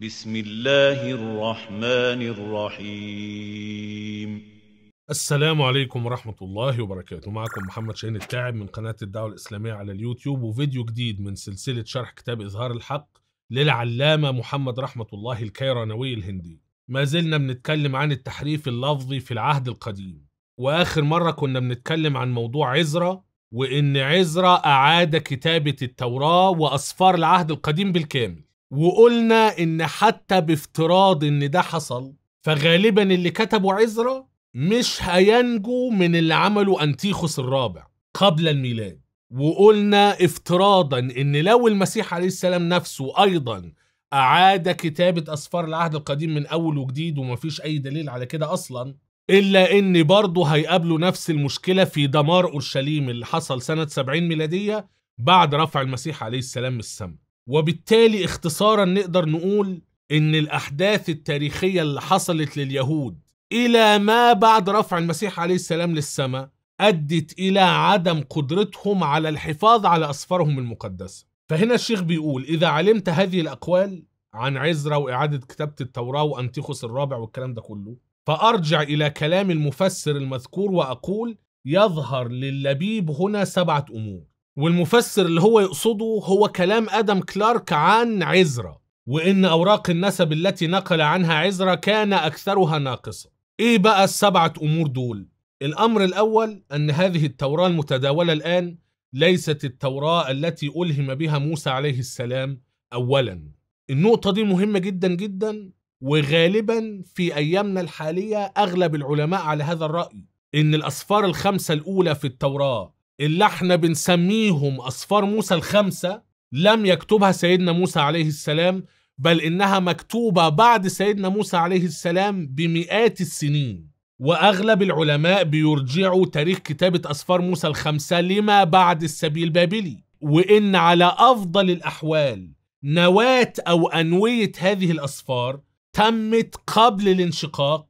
بسم الله الرحمن الرحيم السلام عليكم ورحمة الله وبركاته معكم محمد شاهين التاعب من قناة الدعوة الإسلامية على اليوتيوب وفيديو جديد من سلسلة شرح كتاب إظهار الحق للعلامة محمد رحمة الله الكيرانوي الهندي ما زلنا بنتكلم عن التحريف اللفظي في العهد القديم وآخر مرة كنا بنتكلم عن موضوع عزرة وإن عزرة أعاد كتابة التوراة وأصفار العهد القديم بالكامل وقلنا ان حتى بافتراض ان ده حصل فغالبا اللي كتبوا عزرا مش هينجو من اللي عمله انتيخوس الرابع قبل الميلاد وقلنا افتراضا ان لو المسيح عليه السلام نفسه ايضا اعاد كتابه اسفار العهد القديم من اول وجديد ومفيش اي دليل على كده اصلا الا ان برضه هيقابلوا نفس المشكله في دمار اورشليم اللي حصل سنه 70 ميلاديه بعد رفع المسيح عليه السلام من السماء وبالتالي اختصارا نقدر نقول ان الاحداث التاريخيه اللي حصلت لليهود الى ما بعد رفع المسيح عليه السلام للسماء ادت الى عدم قدرتهم على الحفاظ على اسفارهم المقدسه فهنا الشيخ بيقول اذا علمت هذه الاقوال عن عزرا واعاده كتابه التوراه وانتيخوس الرابع والكلام ده كله فارجع الى كلام المفسر المذكور واقول يظهر للبيب هنا سبعه امور والمفسر اللي هو يقصده هو كلام آدم كلارك عن عزرا وإن أوراق النسب التي نقل عنها عزرا كان أكثرها ناقصة إيه بقى السبعة أمور دول؟ الأمر الأول أن هذه التوراة المتداولة الآن ليست التوراة التي ألهم بها موسى عليه السلام أولا النقطة دي مهمة جدا جدا وغالبا في أيامنا الحالية أغلب العلماء على هذا الرأي إن الاسفار الخمسة الأولى في التوراة اللي احنا بنسميهم أسفار موسى الخمسة لم يكتبها سيدنا موسى عليه السلام بل إنها مكتوبة بعد سيدنا موسى عليه السلام بمئات السنين وأغلب العلماء بيرجعوا تاريخ كتابة أسفار موسى الخمسة لما بعد السبي البابلي وإن على أفضل الأحوال نواة أو أنوية هذه الأسفار تمت قبل الانشقاق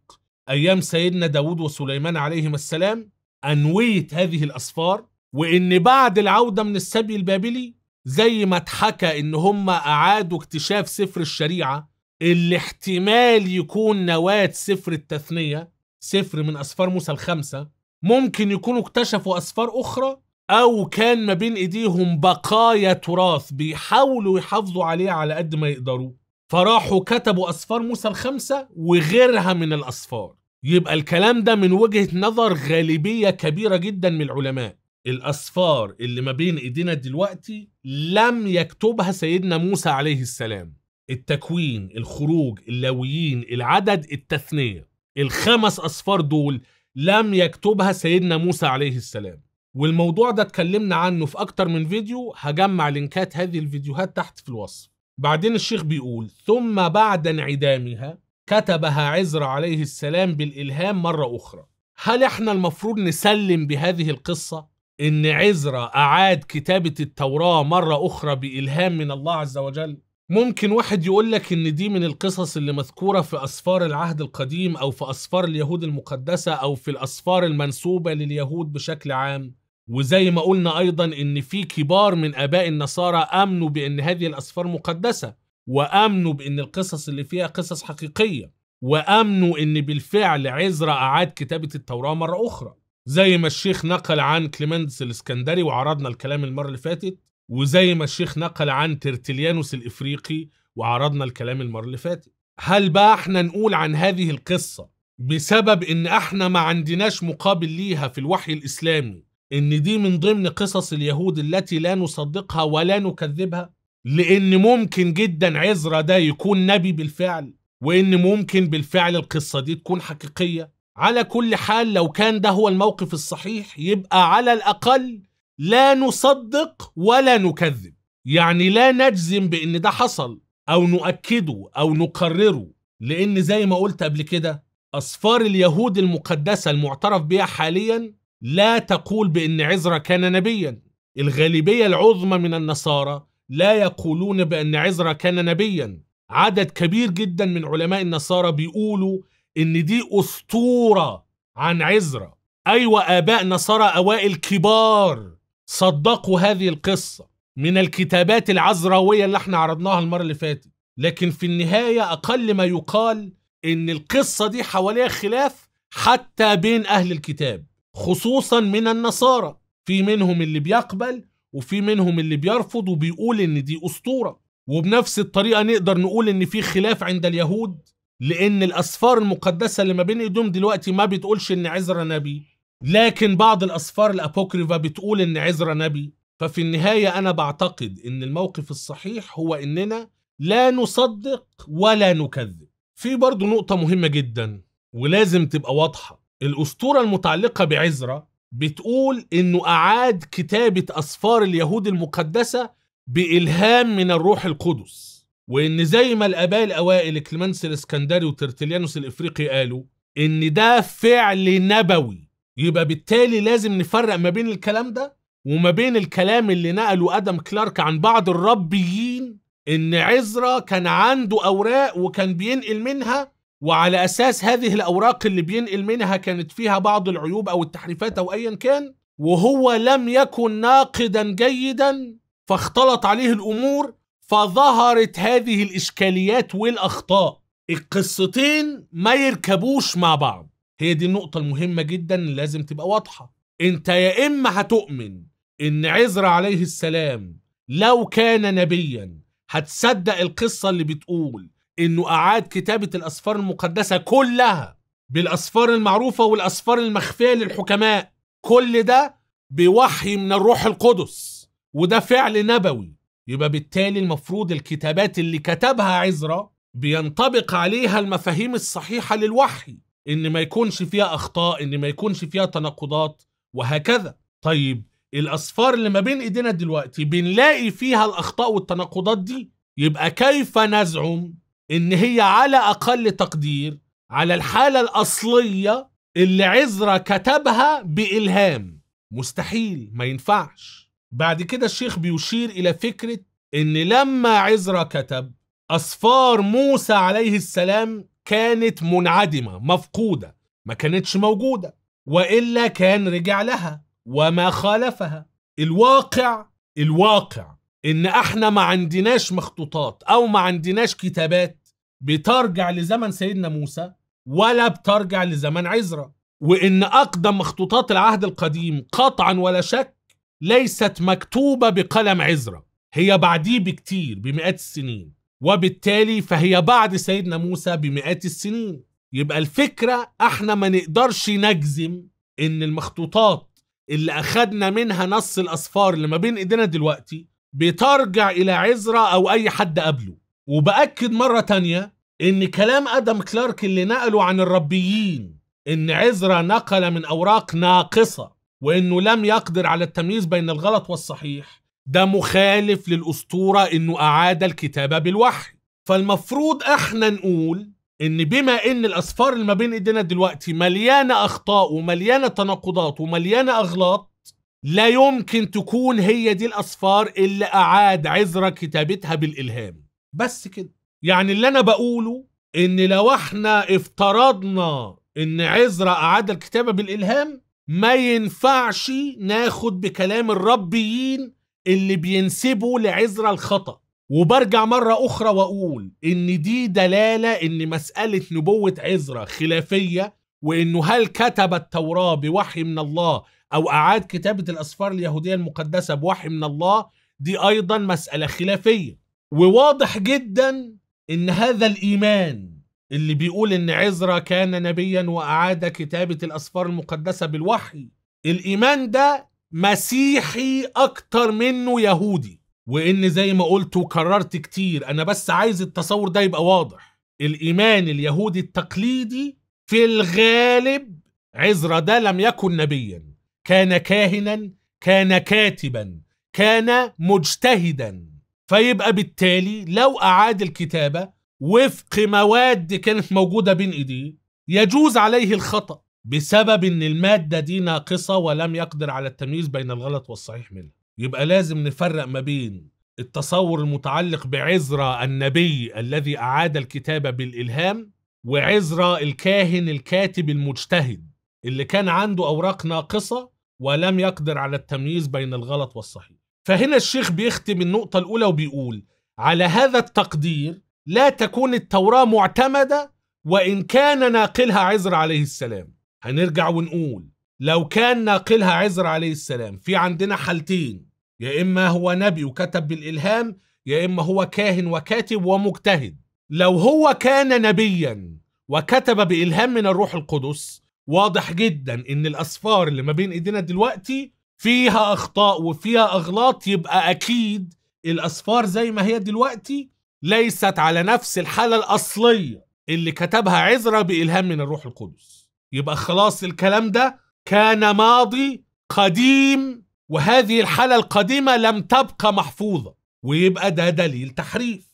أيام سيدنا داود وسليمان عليهما السلام أنوية هذه الأسفار وإن بعد العودة من السبي البابلي زي ما اتحكى إن هم أعادوا اكتشاف سفر الشريعة اللي احتمال يكون نواة سفر التثنية سفر من أسفار موسى الخمسة ممكن يكونوا اكتشفوا أسفار أخرى أو كان ما بين إيديهم بقايا تراث بيحاولوا يحافظوا عليه على قد ما يقدروا فراحوا كتبوا أسفار موسى الخمسة وغيرها من الأسفار يبقى الكلام ده من وجهة نظر غالبية كبيرة جدا من العلماء الأسفار اللي ما بين إيدينا دلوقتي لم يكتبها سيدنا موسى عليه السلام التكوين الخروج اللاويين العدد التثنية الخمس أسفار دول لم يكتبها سيدنا موسى عليه السلام والموضوع ده اتكلمنا عنه في أكتر من فيديو هجمع لينكات هذه الفيديوهات تحت في الوصف بعدين الشيخ بيقول ثم بعد انعدامها كتبها عزر عليه السلام بالإلهام مرة أخرى هل احنا المفروض نسلم بهذه القصة إن عزرا أعاد كتابة التوراة مرة أخرى بإلهام من الله عز وجل؟ ممكن واحد يقول لك إن دي من القصص اللي مذكورة في أسفار العهد القديم أو في أسفار اليهود المقدسة أو في الأسفار المنسوبة لليهود بشكل عام وزي ما قلنا أيضا إن في كبار من آباء النصارى آمنوا بإن هذه الأسفار مقدسة وآمنوا بإن القصص اللي فيها قصص حقيقية وآمنوا إن بالفعل عزرا أعاد كتابة التوراة مرة أخرى زي ما الشيخ نقل عن كليمنس الاسكندري وعرضنا الكلام المره اللي فاتت وزي ما الشيخ نقل عن ترتليانوس الافريقي وعرضنا الكلام المره اللي فاتت هل بقى احنا نقول عن هذه القصه بسبب ان احنا ما عندناش مقابل ليها في الوحي الاسلامي ان دي من ضمن قصص اليهود التي لا نصدقها ولا نكذبها لان ممكن جدا عزرا ده يكون نبي بالفعل وان ممكن بالفعل القصه دي تكون حقيقيه على كل حال لو كان ده هو الموقف الصحيح يبقى على الأقل لا نصدق ولا نكذب يعني لا نجزم بإن ده حصل أو نؤكده أو نقرره لأن زي ما قلت قبل كده أسفار اليهود المقدسة المعترف بها حاليا لا تقول بإن عزرا كان نبيا الغالبية العظمى من النصارى لا يقولون بأن عزرا كان نبيا عدد كبير جدا من علماء النصارى بيقولوا ان دي اسطوره عن عزرا ايوه اباء نصارى اوائل كبار صدقوا هذه القصه من الكتابات العزراويه اللي احنا عرضناها المره اللي فاتت لكن في النهايه اقل ما يقال ان القصه دي حواليها خلاف حتى بين اهل الكتاب خصوصا من النصارى في منهم اللي بيقبل وفي منهم اللي بيرفض وبيقول ان دي اسطوره وبنفس الطريقه نقدر نقول ان في خلاف عند اليهود لأن الأسفار المقدسة اللي ما بين إيديهم دلوقتي ما بتقولش إن عزرا نبي لكن بعض الأسفار الابوكريفا بتقول إن عزرا نبي ففي النهاية أنا بعتقد إن الموقف الصحيح هو إننا لا نصدق ولا نكذب في برضه نقطة مهمة جدا ولازم تبقى واضحة الأسطورة المتعلقة بعزرا بتقول إنه أعاد كتابة أسفار اليهود المقدسة بإلهام من الروح القدس وان زي ما الاباء الاوائل كليمنس الاسكندري وترتليانوس الافريقي قالوا ان ده فعل نبوي يبقى بالتالي لازم نفرق ما بين الكلام ده وما بين الكلام اللي نقله ادم كلارك عن بعض الربيين ان عزرا كان عنده اوراق وكان بينقل منها وعلى اساس هذه الاوراق اللي بينقل منها كانت فيها بعض العيوب او التحريفات او ايا كان وهو لم يكن ناقدا جيدا فاختلط عليه الامور فظهرت هذه الإشكاليات والأخطاء القصتين ما يركبوش مع بعض هي دي النقطة المهمة جدا لازم تبقى واضحة انت يا إما هتؤمن إن عزر عليه السلام لو كان نبيا هتصدق القصة اللي بتقول إنه أعاد كتابة الأسفار المقدسة كلها بالأسفار المعروفة والأسفار المخفية للحكماء كل ده بوحي من الروح القدس وده فعل نبوي يبقى بالتالي المفروض الكتابات اللي كتبها عزرا بينطبق عليها المفاهيم الصحيحة للوحي إن ما يكونش فيها أخطاء إن ما يكونش فيها تناقضات وهكذا طيب الأسفار اللي ما بين إيدينا دلوقتي بنلاقي فيها الأخطاء والتناقضات دي يبقى كيف نزعم إن هي على أقل تقدير على الحالة الأصلية اللي عزرا كتبها بإلهام مستحيل ما ينفعش بعد كده الشيخ بيشير إلى فكرة إن لما عزرا كتب أصفار موسى عليه السلام كانت منعدمة مفقودة ما كانتش موجودة وإلا كان رجع لها وما خالفها الواقع الواقع إن إحنا ما عندناش مخطوطات أو ما عندناش كتابات بترجع لزمن سيدنا موسى ولا بترجع لزمن عزرا وإن أقدم مخطوطات العهد القديم قطعا ولا شك ليست مكتوبة بقلم عزرة هي بعديه بكتير بمئات السنين وبالتالي فهي بعد سيدنا موسى بمئات السنين يبقى الفكرة احنا ما نقدرش نجزم ان المخطوطات اللي اخدنا منها نص الاسفار اللي ما بين ايدينا دلوقتي بترجع الى عزرة او اي حد قبله وبأكد مرة تانية ان كلام ادم كلارك اللي نقله عن الربيين ان عزرة نقل من اوراق ناقصة وانه لم يقدر على التمييز بين الغلط والصحيح ده مخالف للاسطوره انه اعاد الكتابه بالوحي فالمفروض احنا نقول ان بما ان الاسفار اللي ما بين ايدينا دلوقتي مليانه اخطاء ومليانه تناقضات ومليانه اغلاط لا يمكن تكون هي دي الاسفار اللي اعاد عذرة كتابتها بالالهام بس كده يعني اللي انا بقوله ان لو احنا افترضنا ان عذرة اعاد الكتابه بالالهام ما ينفعش ناخد بكلام الربيين اللي بينسبوا لعزرا الخطأ وبرجع مرة أخرى وأقول إن دي دلالة إن مسألة نبوة عزرا خلافية وإنه هل كتب التوراة بوحي من الله أو أعاد كتابة الأسفار اليهودية المقدسة بوحي من الله دي أيضا مسألة خلافية وواضح جدا إن هذا الإيمان اللي بيقول إن عزرا كان نبيا وأعاد كتابة الأسفار المقدسة بالوحي الإيمان ده مسيحي أكتر منه يهودي وإن زي ما قلت وكررت كتير أنا بس عايز التصور ده يبقى واضح الإيمان اليهودي التقليدي في الغالب عزرا ده لم يكن نبيا كان كاهنا كان كاتبا كان مجتهدا فيبقى بالتالي لو أعاد الكتابة وفق مواد كانت موجودة بين إيديه يجوز عليه الخطأ بسبب إن المادة دي ناقصة ولم يقدر على التمييز بين الغلط والصحيح منها يبقى لازم نفرق ما بين التصور المتعلق بعزرا النبي الذي أعاد الكتابة بالإلهام وعزرا الكاهن الكاتب المجتهد اللي كان عنده أوراق ناقصة ولم يقدر على التمييز بين الغلط والصحيح فهنا الشيخ بيختم النقطة الأولى وبيقول على هذا التقدير لا تكون التوراة معتمدة وإن كان ناقلها عزر عليه السلام هنرجع ونقول لو كان ناقلها عزر عليه السلام في عندنا حالتين يا إما هو نبي وكتب بالإلهام يا إما هو كاهن وكاتب ومجتهد لو هو كان نبيا وكتب بإلهام من الروح القدس واضح جدا إن الأسفار اللي ما بين إيدينا دلوقتي فيها أخطاء وفيها أغلاط يبقى أكيد الأسفار زي ما هي دلوقتي ليست على نفس الحالة الأصلية اللي كتبها عزرا بإلهام من الروح القدس يبقى خلاص الكلام ده كان ماضي قديم وهذه الحالة القديمة لم تبقى محفوظة ويبقى ده دليل تحريف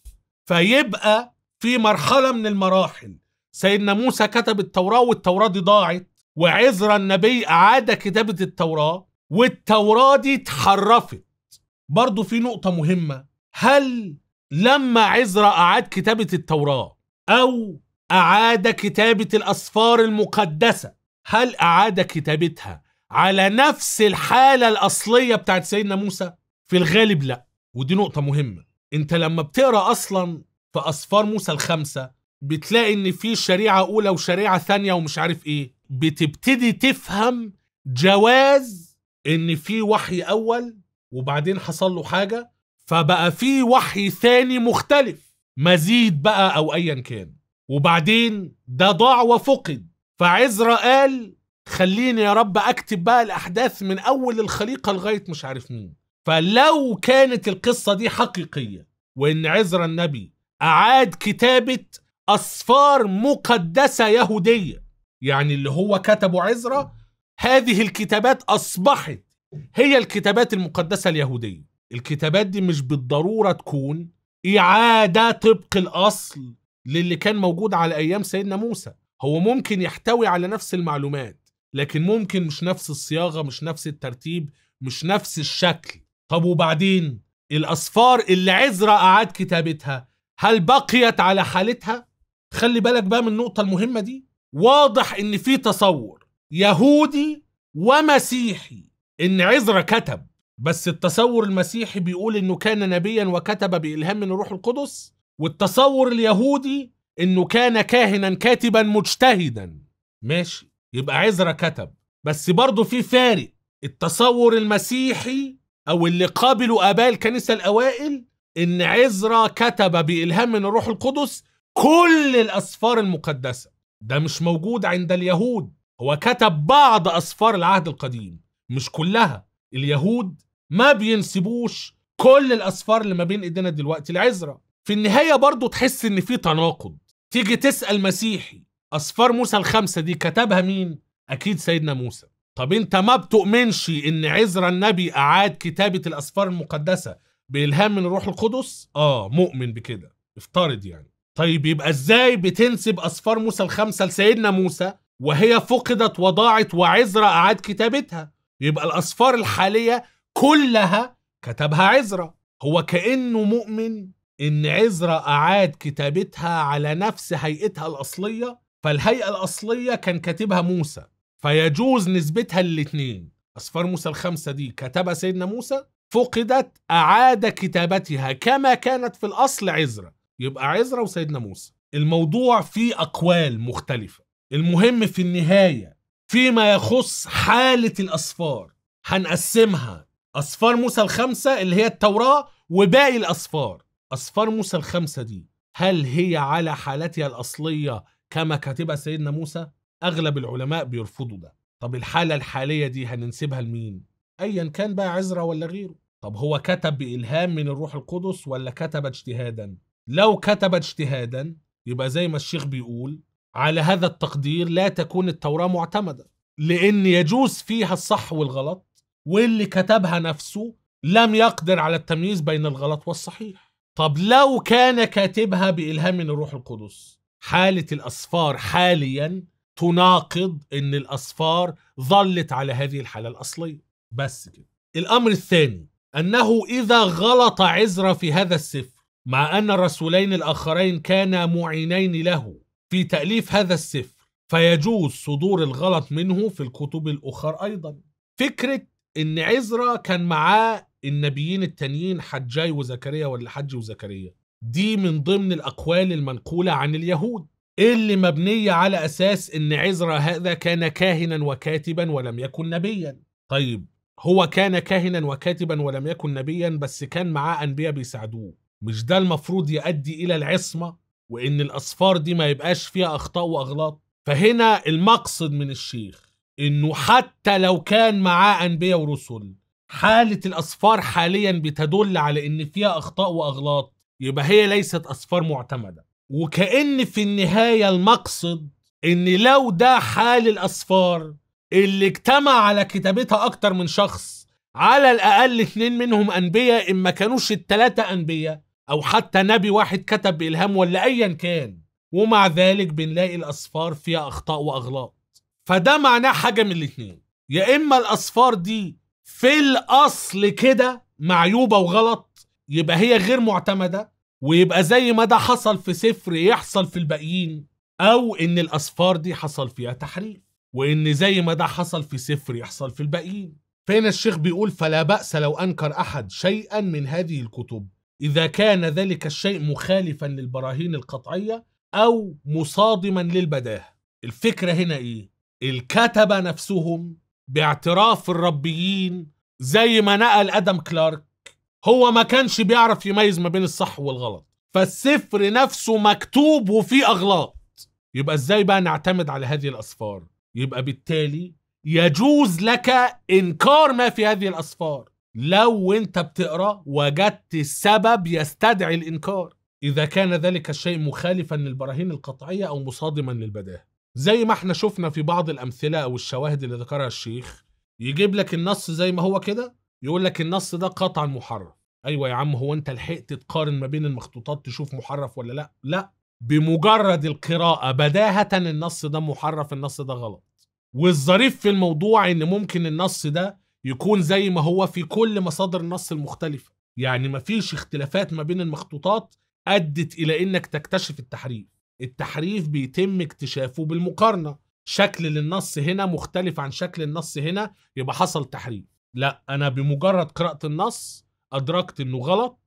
فيبقى في مرحلة من المراحل سيدنا موسى كتب التوراة والتوراة دي ضاعت وعزرا النبي أعاد كتابة التوراة والتوراة دي اتحرفت برضو في نقطة مهمة هل لما عزرا أعاد كتابة التوراة أو أعاد كتابة الأسفار المقدسة هل أعاد كتابتها على نفس الحالة الأصلية بتاعت سيدنا موسى؟ في الغالب لا ودي نقطة مهمة أنت لما بتقرأ أصلا في أسفار موسى الخمسة بتلاقي إن في شريعة أولى وشريعة ثانية ومش عارف إيه بتبتدي تفهم جواز إن في وحي أول وبعدين حصل له حاجة فبقى في وحي ثاني مختلف مزيد بقى او ايا كان وبعدين ده ضاع وفقد فعزرا قال خليني يا رب اكتب بقى الاحداث من اول الخليقه لغايه مش عارف مين فلو كانت القصه دي حقيقيه وان عزرا النبي اعاد كتابه اسفار مقدسه يهوديه يعني اللي هو كتبه عزرا هذه الكتابات اصبحت هي الكتابات المقدسه اليهوديه الكتابات دي مش بالضرورة تكون إعادة طبق الأصل للي كان موجود على أيام سيدنا موسى هو ممكن يحتوي على نفس المعلومات لكن ممكن مش نفس الصياغة مش نفس الترتيب مش نفس الشكل طب وبعدين الأصفار اللي عزرة أعاد كتابتها هل بقيت على حالتها؟ خلي بالك بقى من النقطة المهمة دي واضح إن في تصور يهودي ومسيحي إن عزرة كتب بس التصور المسيحي بيقول انه كان نبيا وكتب بإلهام من الروح القدس والتصور اليهودي انه كان كاهنا كاتبا مجتهدا ماشي يبقى عزرا كتب بس برضه في فارق التصور المسيحي او اللي قابلوا اباء الكنيسه الاوائل ان عزرا كتب بإلهام من الروح القدس كل الاسفار المقدسه ده مش موجود عند اليهود هو كتب بعض اسفار العهد القديم مش كلها اليهود ما بينسبوش كل الاصفار اللي ما بين ايدينا دلوقتي لعزرا في النهايه برضو تحس ان في تناقض تيجي تسال مسيحي اصفار موسى الخمسه دي كتبها مين اكيد سيدنا موسى طب انت ما بتؤمنش ان عزرا النبي اعاد كتابه الاسفار المقدسه بالهام من الروح القدس اه مؤمن بكده افترض يعني طيب يبقى ازاي بتنسب اسفار موسى الخمسه لسيدنا موسى وهي فقدت وضاعت وعزرا اعاد كتابتها يبقى الاسفار الحاليه كلها كتبها عزرا هو كأنه مؤمن إن عزرا أعاد كتابتها على نفس هيئتها الأصلية فالهيئة الأصلية كان كاتبها موسى فيجوز نسبتها الاثنين أسفار موسى الخمسة دي كتبها سيدنا موسى فقدت أعاد كتابتها كما كانت في الأصل عزرا يبقى عزرا وسيدنا موسى الموضوع فيه أقوال مختلفة المهم في النهاية فيما يخص حالة الأسفار هنقسمها أصفار موسى الخمسة اللي هي التوراة وباقي الأصفار أصفار موسى الخمسة دي هل هي على حالتها الأصلية كما كاتبها سيدنا موسى؟ أغلب العلماء بيرفضوا ده طب الحالة الحالية دي هننسبها لمين؟ أيا كان بقى عزرا ولا غيره طب هو كتب بإلهام من الروح القدس ولا كتب اجتهادا؟ لو كتب اجتهادا يبقى زي ما الشيخ بيقول على هذا التقدير لا تكون التوراة معتمدة لأن يجوز فيها الصح والغلط واللي كتبها نفسه لم يقدر على التمييز بين الغلط والصحيح طب لو كان كاتبها بإلهام من الروح القدس حالة الأسفار حاليا تناقض أن الأسفار ظلت على هذه الحالة الأصلية بس كده الأمر الثاني أنه إذا غلط عزرا في هذا السفر مع أن الرسولين الآخرين كانا معينين له في تأليف هذا السفر فيجوز صدور الغلط منه في الكتب الأخرى أيضا فكرة ان عزرا كان معاه النبيين التانيين حجاي وزكريا ولا حج وزكريا دي من ضمن الاقوال المنقوله عن اليهود اللي مبنيه على اساس ان عزرا هذا كان كاهنا وكاتبا ولم يكن نبيا طيب هو كان كاهنا وكاتبا ولم يكن نبيا بس كان معاه انبياء بيساعدوه مش ده المفروض يؤدي الى العصمه وان الاصفار دي ما يبقاش فيها اخطاء واغلاط فهنا المقصد من الشيخ انه حتى لو كان معاه انبياء ورسل حالة الأصفار حاليا بتدل على إن فيها أخطاء وأغلاط يبقى هي ليست أصفار معتمدة وكأن في النهاية المقصد إن لو ده حال الأصفار اللي اجتمع على كتابتها أكتر من شخص على الأقل اثنين منهم أنبياء إن ما كانوش التلاتة أنبياء أو حتى نبي واحد كتب بإلهام ولا أيا كان ومع ذلك بنلاقي الأصفار فيها أخطاء وأغلاط فده معناه حاجه من الاتنين يا اما الاصفار دي في الاصل كده معيوبه وغلط يبقى هي غير معتمده ويبقى زي ما ده حصل في سفر يحصل في الباقيين او ان الاصفار دي حصل فيها تحريف وان زي ما ده حصل في سفر يحصل في الباقيين فهنا الشيخ بيقول فلا باس لو انكر احد شيئا من هذه الكتب اذا كان ذلك الشيء مخالفا للبراهين القطعيه او مصادما للبداهه الفكره هنا ايه الكتبة نفسهم باعتراف الربيين زي ما نقل ادم كلارك هو ما كانش بيعرف يميز ما بين الصح والغلط فالسفر نفسه مكتوب وفيه اغلاط يبقى ازاي بقى نعتمد على هذه الاسفار يبقى بالتالي يجوز لك انكار ما في هذه الاسفار لو انت بتقرا وجدت السبب يستدعي الانكار اذا كان ذلك الشيء مخالفا للبراهين القطعيه او مصادما للبداهه زي ما احنا شفنا في بعض الامثله او الشواهد اللي ذكرها الشيخ يجيب لك النص زي ما هو كده يقول لك النص ده قطعا محرف ايوه يا عم هو انت لحقت تقارن ما بين المخطوطات تشوف محرف ولا لا لا بمجرد القراءه بداهه النص ده محرف النص ده غلط والظريف في الموضوع ان ممكن النص ده يكون زي ما هو في كل مصادر النص المختلفه يعني مفيش اختلافات ما بين المخطوطات ادت الى انك تكتشف التحريف التحريف بيتم اكتشافه بالمقارنه شكل للنص هنا مختلف عن شكل النص هنا يبقى حصل تحريف لا انا بمجرد قراءه النص ادركت انه غلط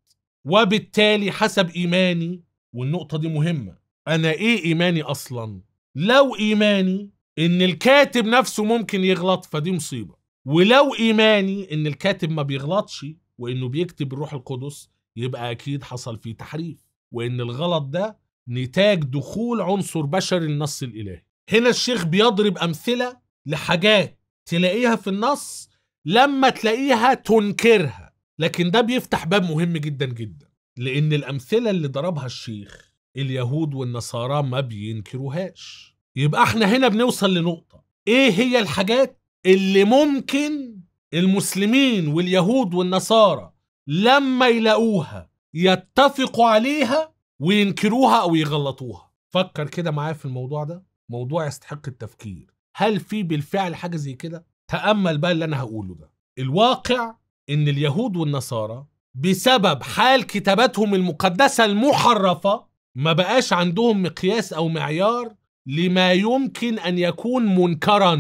وبالتالي حسب ايماني والنقطه دي مهمه انا ايه ايماني اصلا لو ايماني ان الكاتب نفسه ممكن يغلط فدي مصيبه ولو ايماني ان الكاتب ما بيغلطش وانه بيكتب الروح القدس يبقى اكيد حصل فيه تحريف وان الغلط ده نتاج دخول عنصر بشري النص الالهي هنا الشيخ بيضرب امثله لحاجات تلاقيها في النص لما تلاقيها تنكرها لكن ده بيفتح باب مهم جدا جدا لان الامثله اللي ضربها الشيخ اليهود والنصارى ما بينكروهاش يبقى احنا هنا بنوصل لنقطه ايه هي الحاجات اللي ممكن المسلمين واليهود والنصارى لما يلاقوها يتفقوا عليها وينكروها او يغلطوها فكر كده معايا في الموضوع ده موضوع يستحق التفكير هل في بالفعل حاجه زي كده تامل بقى اللي انا هقوله ده الواقع ان اليهود والنصارى بسبب حال كتاباتهم المقدسه المحرفه ما بقاش عندهم مقياس او معيار لما يمكن ان يكون منكرا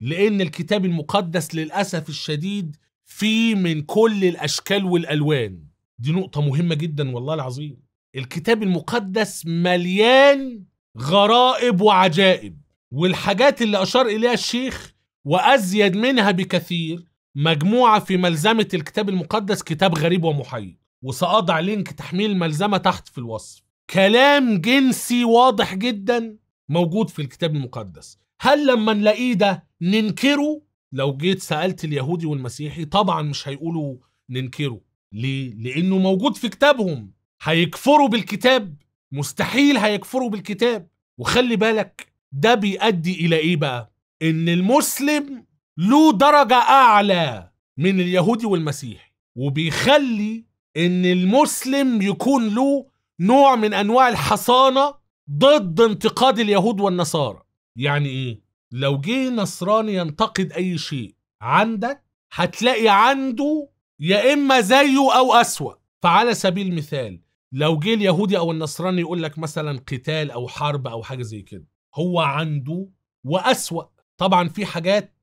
لان الكتاب المقدس للاسف الشديد فيه من كل الاشكال والالوان دي نقطه مهمه جدا والله العظيم الكتاب المقدس مليان غرائب وعجائب والحاجات اللي أشار إليها الشيخ وأزيد منها بكثير مجموعة في ملزمة الكتاب المقدس كتاب غريب ومحير وسأضع لينك تحميل الملزمة تحت في الوصف كلام جنسي واضح جدا موجود في الكتاب المقدس هل لما نلاقيه ده ننكره لو جيت سألت اليهودي والمسيحي طبعا مش هيقولوا ننكره ليه؟ لأنه موجود في كتابهم هيكفروا بالكتاب مستحيل هيكفروا بالكتاب وخلي بالك ده بيؤدي الى ايه بقى ان المسلم له درجه اعلى من اليهودي والمسيحي وبيخلي ان المسلم يكون له نوع من انواع الحصانه ضد انتقاد اليهود والنصارى يعني ايه لو جه نصراني ينتقد اي شيء عندك هتلاقي عنده يا اما زيه او اسوا فعلى سبيل المثال لو جه اليهودي او النصراني يقول لك مثلا قتال او حرب او حاجه زي كده هو عنده واسوا طبعا في حاجات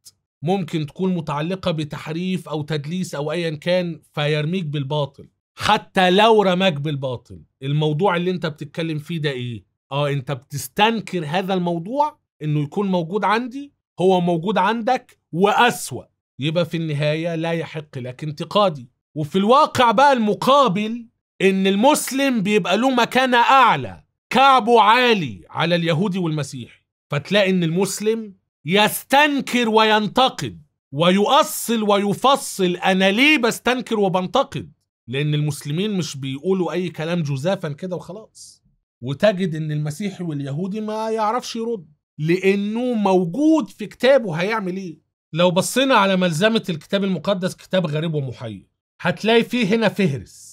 ممكن تكون متعلقه بتحريف او تدليس او ايا كان فيرميك بالباطل حتى لو رماك بالباطل الموضوع اللي انت بتتكلم فيه ده ايه اه انت بتستنكر هذا الموضوع انه يكون موجود عندي هو موجود عندك واسوا يبقى في النهايه لا يحق لك انتقادي وفي الواقع بقى المقابل ان المسلم بيبقى له مكانه اعلى كعبه عالي على اليهودي والمسيحي فتلاقي ان المسلم يستنكر وينتقد ويؤصل ويفصل انا ليه بستنكر وبنتقد لان المسلمين مش بيقولوا اي كلام جزافا كده وخلاص وتجد ان المسيحي واليهودي ما يعرفش يرد لانه موجود في كتابه هيعمل ايه لو بصينا على ملزمه الكتاب المقدس كتاب غريب ومحير هتلاقي فيه هنا فهرس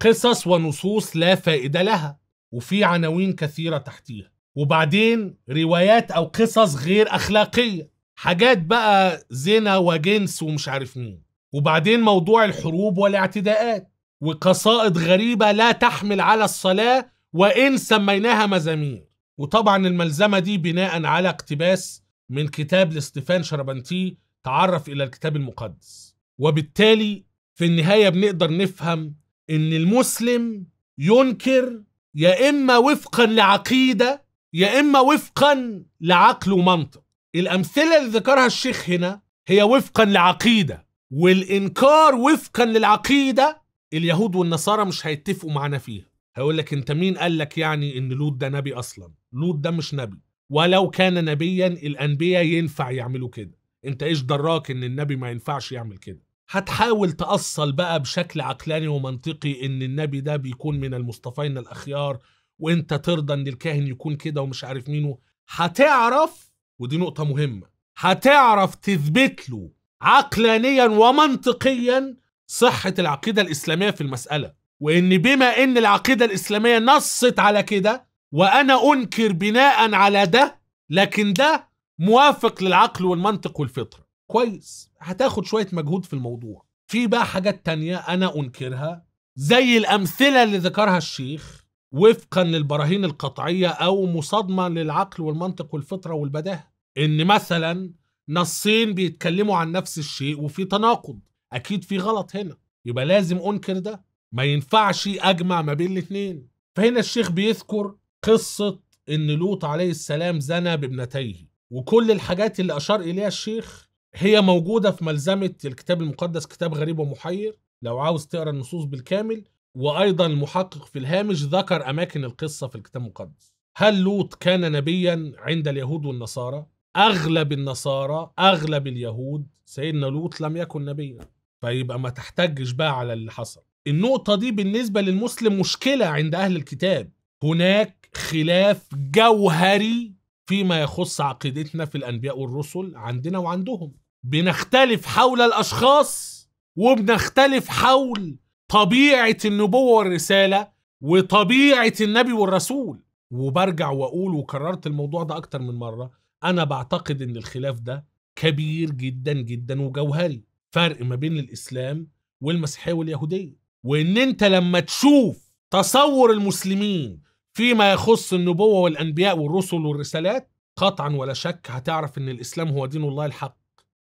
قصص ونصوص لا فائدة لها وفي عناوين كثيرة تحتيها وبعدين روايات أو قصص غير أخلاقية حاجات بقى زنا وجنس ومش عارف مين وبعدين موضوع الحروب والاعتداءات وقصائد غريبة لا تحمل على الصلاة وإن سميناها مزامير وطبعا الملزمة دي بناء على اقتباس من كتاب لاستيفان شربنتي تعرف إلى الكتاب المقدس وبالتالي في النهاية بنقدر نفهم ان المسلم ينكر يا اما وفقا لعقيده يا اما وفقا لعقل ومنطق الامثله اللي ذكرها الشيخ هنا هي وفقا لعقيده والانكار وفقا للعقيده اليهود والنصارى مش هيتفقوا معانا فيها هيقول لك انت مين قال لك يعني ان لوط ده نبي اصلا لوط ده مش نبي ولو كان نبيا الانبياء ينفع يعملوا كده انت ايش دراك ان النبي ما ينفعش يعمل كده هتحاول تأصل بقى بشكل عقلاني ومنطقي إن النبي ده بيكون من المصطفين الأخيار وأنت ترضى إن الكاهن يكون كده ومش عارف مينه هتعرف ودي نقطة مهمة هتعرف تثبت له عقلانيا ومنطقيا صحة العقيدة الإسلامية في المسألة وإن بما إن العقيدة الإسلامية نصت على كده وأنا أنكر بناء على ده لكن ده موافق للعقل والمنطق والفطرة كويس هتاخد شويه مجهود في الموضوع في بقى حاجات تانية انا انكرها زي الامثله اللي ذكرها الشيخ وفقا للبراهين القطعيه او مصادمه للعقل والمنطق والفطره والبداهه ان مثلا نصين بيتكلموا عن نفس الشيء وفي تناقض اكيد في غلط هنا يبقى لازم انكر ده ما ينفعش اجمع ما بين الاثنين فهنا الشيخ بيذكر قصه ان لوط عليه السلام زنى بابنتيه وكل الحاجات اللي اشار اليها الشيخ هي موجودة في ملزمة الكتاب المقدس كتاب غريب ومحير لو عاوز تقرا النصوص بالكامل وأيضا المحقق في الهامش ذكر أماكن القصة في الكتاب المقدس هل لوط كان نبيا عند اليهود والنصارى؟ أغلب النصارى أغلب اليهود سيدنا لوط لم يكن نبيا فيبقى ما تحتجش بقى على اللي حصل النقطة دي بالنسبة للمسلم مشكلة عند أهل الكتاب هناك خلاف جوهري فيما يخص عقيدتنا في الأنبياء والرسل عندنا وعندهم بنختلف حول الاشخاص وبنختلف حول طبيعه النبوه والرساله وطبيعه النبي والرسول وبرجع واقول وكررت الموضوع ده اكتر من مره انا بعتقد ان الخلاف ده كبير جدا جدا وجوهري فرق ما بين الاسلام والمسيحيه واليهوديه وان انت لما تشوف تصور المسلمين فيما يخص النبوه والانبياء والرسل والرسالات قطعا ولا شك هتعرف ان الاسلام هو دين الله الحق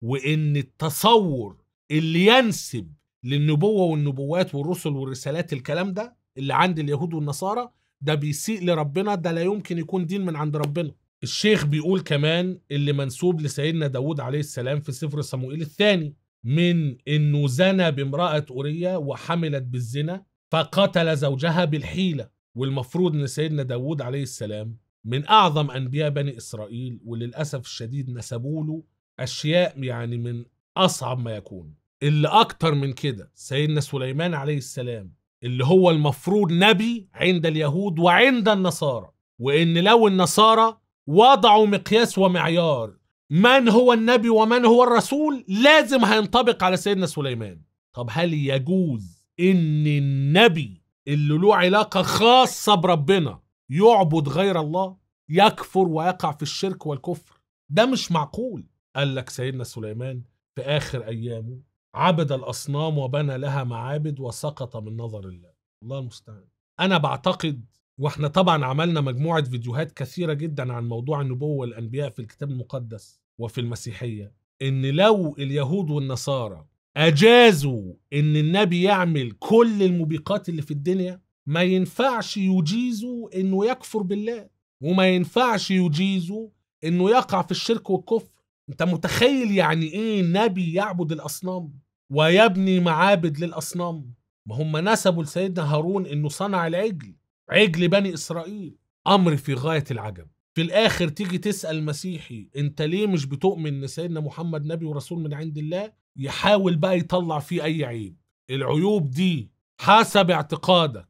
وان التصور اللي ينسب للنبوه والنبوات والرسل والرسالات الكلام ده اللي عند اليهود والنصارى ده بيسيء لربنا ده لا يمكن يكون دين من عند ربنا الشيخ بيقول كمان اللي منسوب لسيدنا داود عليه السلام في سفر صموئيل الثاني من انه زنى بامراه اوريه وحملت بالزنا فقتل زوجها بالحيله والمفروض ان سيدنا داود عليه السلام من اعظم انبياء بني اسرائيل وللاسف الشديد نسبوا له اشياء يعني من اصعب ما يكون اللي اكتر من كده سيدنا سليمان عليه السلام اللي هو المفروض نبي عند اليهود وعند النصارى وان لو النصارى وضعوا مقياس ومعيار من هو النبي ومن هو الرسول لازم هينطبق على سيدنا سليمان طب هل يجوز ان النبي اللي له علاقه خاصه بربنا يعبد غير الله يكفر ويقع في الشرك والكفر ده مش معقول قال لك سيدنا سليمان في آخر أيامه عبد الأصنام وبنى لها معابد وسقط من نظر الله الله المستعان أنا بعتقد واحنا طبعا عملنا مجموعة فيديوهات كثيرة جدا عن موضوع النبوة والأنبياء في الكتاب المقدس وفي المسيحية إن لو اليهود والنصارى أجازوا إن النبي يعمل كل الموبقات اللي في الدنيا ما ينفعش يجيزوا إنه يكفر بالله وما ينفعش يجيزوا إنه يقع في الشرك والكفر انت متخيل يعني ايه نبي يعبد الاصنام ويبني معابد للاصنام ما هم نسبوا لسيدنا هارون انه صنع العجل عجل بني اسرائيل امر في غايه العجب في الاخر تيجي تسال مسيحي انت ليه مش بتؤمن ان سيدنا محمد نبي ورسول من عند الله يحاول بقى يطلع فيه اي عيب العيوب دي حسب اعتقادك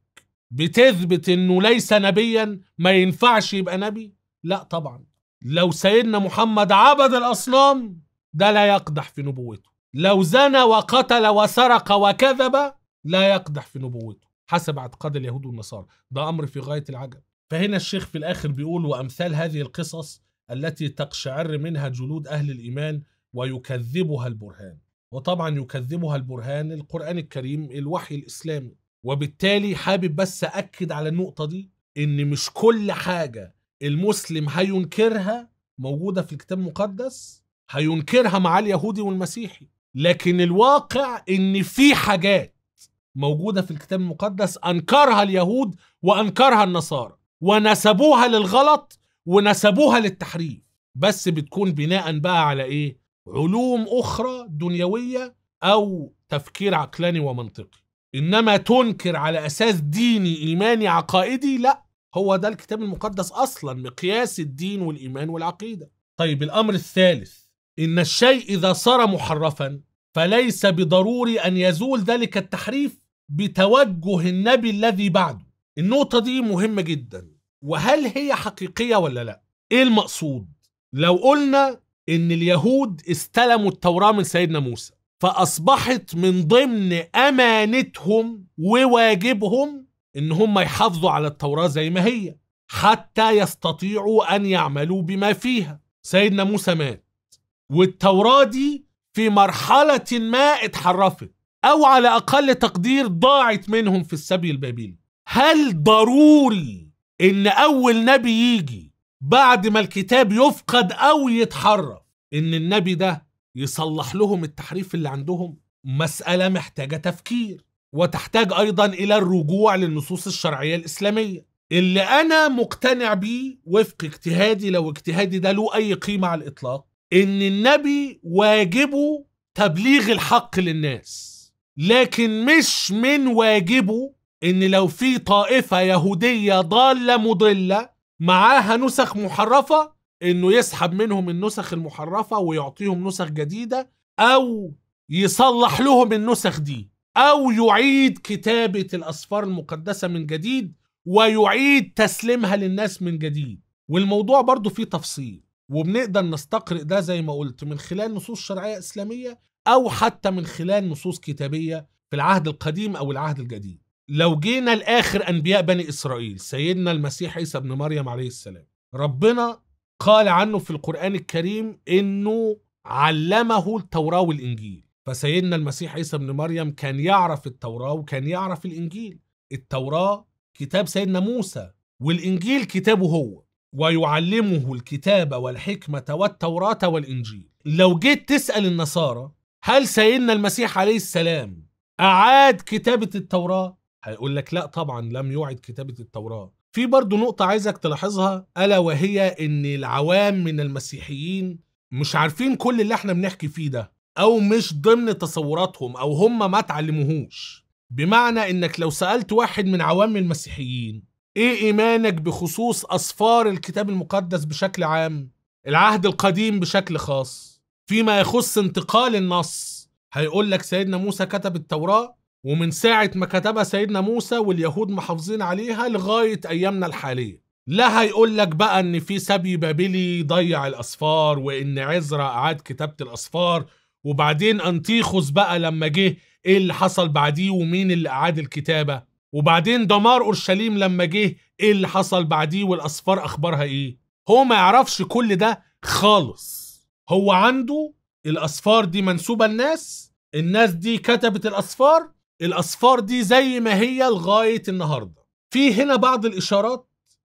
بتثبت انه ليس نبيا ما ينفعش يبقى نبي لا طبعا لو سيدنا محمد عبد الأصنام ده لا يقدح في نبوته لو زنى وقتل وسرق وكذب لا يقدح في نبوته حسب اعتقاد اليهود والنصارى ده أمر في غاية العجب فهنا الشيخ في الآخر بيقول وأمثال هذه القصص التي تقشعر منها جلود أهل الإيمان ويكذبها البرهان وطبعا يكذبها البرهان القرآن الكريم الوحي الإسلامي وبالتالي حابب بس أكد على النقطة دي إن مش كل حاجة المسلم هينكرها موجودة في الكتاب المقدس هينكرها مع اليهودي والمسيحي لكن الواقع ان في حاجات موجودة في الكتاب المقدس انكرها اليهود وانكرها النصارى ونسبوها للغلط ونسبوها للتحريف بس بتكون بناء بقى على ايه علوم اخرى دنيوية او تفكير عقلاني ومنطقي انما تنكر على اساس ديني ايماني عقائدي لا هو ده الكتاب المقدس أصلا مقياس الدين والإيمان والعقيدة طيب الأمر الثالث إن الشيء إذا صار محرفا فليس بضروري أن يزول ذلك التحريف بتوجه النبي الذي بعده النقطة دي مهمة جدا وهل هي حقيقية ولا لا إيه المقصود لو قلنا إن اليهود استلموا التوراة من سيدنا موسى فأصبحت من ضمن أمانتهم وواجبهم ان هم يحافظوا على التوراه زي ما هي حتى يستطيعوا ان يعملوا بما فيها سيدنا موسى مات والتوراه دي في مرحله ما اتحرفت او على اقل تقدير ضاعت منهم في السبي البابلي هل ضروري ان اول نبي يجي بعد ما الكتاب يفقد او يتحرف ان النبي ده يصلح لهم التحريف اللي عندهم مساله محتاجه تفكير وتحتاج ايضا الى الرجوع للنصوص الشرعيه الاسلاميه اللي انا مقتنع بيه وفق اجتهادي لو اجتهادي ده له اي قيمه على الاطلاق ان النبي واجبه تبليغ الحق للناس لكن مش من واجبه ان لو في طائفه يهوديه ضاله مضله معاها نسخ محرفه انه يسحب منهم النسخ المحرفه ويعطيهم نسخ جديده او يصلح لهم النسخ دي أو يعيد كتابة الأسفار المقدسة من جديد ويعيد تسليمها للناس من جديد والموضوع برضو فيه تفصيل وبنقدر نستقرئ ده زي ما قلت من خلال نصوص شرعية إسلامية أو حتى من خلال نصوص كتابية في العهد القديم أو العهد الجديد لو جينا لآخر أنبياء بني إسرائيل سيدنا المسيح عيسى بن مريم عليه السلام ربنا قال عنه في القرآن الكريم إنه علمه التوراة والإنجيل فسيدنا المسيح عيسى ابن مريم كان يعرف التوراة وكان يعرف الإنجيل التوراة كتاب سيدنا موسى والإنجيل كتابه هو ويعلمه الكتاب والحكمة والتوراة والإنجيل لو جيت تسأل النصارى هل سيدنا المسيح عليه السلام أعاد كتابة التوراة؟ هيقول لك لا طبعا لم يعد كتابة التوراة في برضو نقطة عايزك تلاحظها ألا وهي إن العوام من المسيحيين مش عارفين كل اللي احنا بنحكي فيه ده او مش ضمن تصوراتهم او هم ما تعلموهوش بمعنى انك لو سالت واحد من عوام المسيحيين ايه ايمانك بخصوص اسفار الكتاب المقدس بشكل عام العهد القديم بشكل خاص فيما يخص انتقال النص هيقول لك سيدنا موسى كتب التوراه ومن ساعه ما كتبها سيدنا موسى واليهود محافظين عليها لغايه ايامنا الحاليه لا هيقول لك بقى ان في سبي بابلي ضيع الاسفار وان عزرا اعاد كتابه الاسفار وبعدين انتيخوس بقى لما جه إيه اللي حصل بعديه ومين اللي أعاد الكتابة وبعدين دمار أورشليم لما جه إيه اللي حصل بعديه والأسفار أخبارها إيه هو ما يعرفش كل ده خالص هو عنده الأسفار دي منسوبة الناس الناس دي كتبت الأسفار الأسفار دي زي ما هي لغاية النهاردة في هنا بعض الإشارات